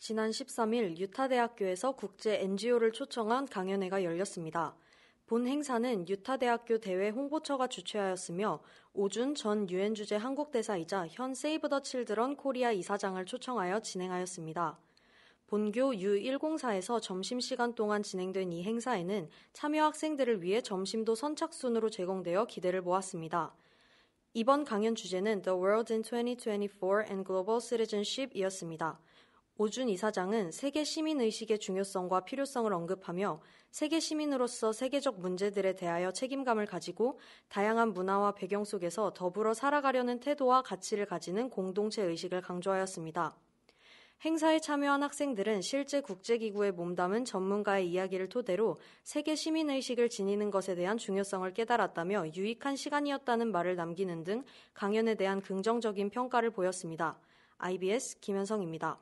지난 13일 유타대학교에서 국제 NGO를 초청한 강연회가 열렸습니다. 본 행사는 유타대학교 대회 홍보처가 주최하였으며 오준 전 유엔 주재 한국 대사이자 현 세이브 더 칠드런 코리아 이사장을 초청하여 진행하였습니다. 본교 U104에서 점심시간 동안 진행된 이 행사에는 참여 학생들을 위해 점심도 선착순으로 제공되어 기대를 모았습니다. 이번 강연 주제는 The World in 2024 and Global Citizenship 이었습니다. 오준 이사장은 세계 시민의식의 중요성과 필요성을 언급하며 세계 시민으로서 세계적 문제들에 대하여 책임감을 가지고 다양한 문화와 배경 속에서 더불어 살아가려는 태도와 가치를 가지는 공동체 의식을 강조하였습니다. 행사에 참여한 학생들은 실제 국제기구에 몸담은 전문가의 이야기를 토대로 세계 시민의식을 지니는 것에 대한 중요성을 깨달았다며 유익한 시간이었다는 말을 남기는 등 강연에 대한 긍정적인 평가를 보였습니다. IBS 김현성입니다.